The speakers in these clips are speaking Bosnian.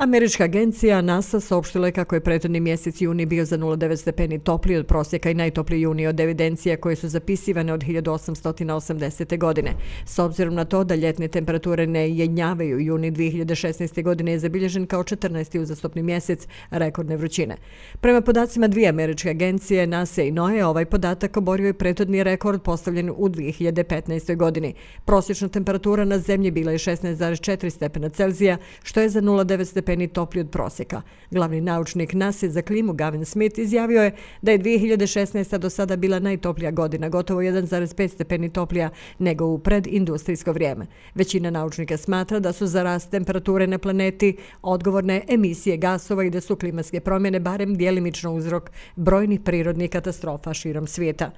Američka agencija NASA saopštila je kako je pretredni mjesec juni bio za 0,9 stepeni topliji od prosjeka i najtopliji juni od evidencija koje su zapisivane od 1880. godine. S obzirom na to da ljetne temperature ne jednjavaju, juni 2016. godine je zabilježen kao 14. uzastopni mjesec rekordne vrućine. Prema podacima dvije američke agencije, NASA i NOE, ovaj podatak oborio je pretredni rekord postavljen u 2015. godini. Prosječna temperatura na zemlji bila je 16,4 stepena Celzija, što je za 0,9 stepeni stepeni topli od proseka. Glavni naučnik NASA za klimu Gavin Smith izjavio je da je 2016. do sada bila najtoplija godina, gotovo 1,5 stepeni toplija nego u predindustrijsko vrijeme. Većina naučnika smatra da su za rast temperature na planeti odgovorne emisije gasova i da su klimatske promjene barem dijelimično uzrok brojnih prirodnih katastrofa širom svijeta.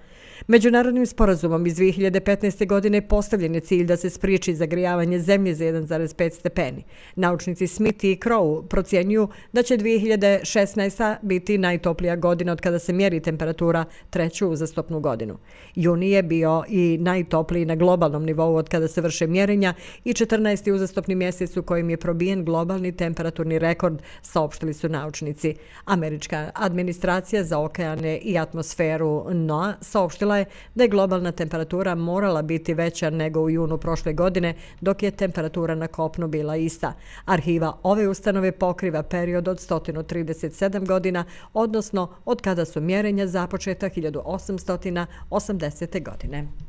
Međunarodnim sporazumom iz 2015. godine postavljen je cilj da se spriječi zagrijavanje zemlje za 1,5 stepeni. Naučnici Smith i Crow meteorologu procjenjuju da će 2016. biti najtoplija godina od kada se mjeri temperatura treću uzastopnu godinu. Juni je bio i najtopliji na globalnom nivou od kada se vrše mjerenja i 14. uzastopni mjesec u kojem je probijen globalni temperaturni rekord, saopštili su naučnici. Američka administracija za okeane i atmosferu NOAA saopštila je da je globalna temperatura morala biti veća nego u junu prošle godine, dok je temperatura na kopnu bila ista. Arhiva ove ustane ustanove pokriva period od 137 godina, odnosno od kada su mjerenja započeta 1880. godine.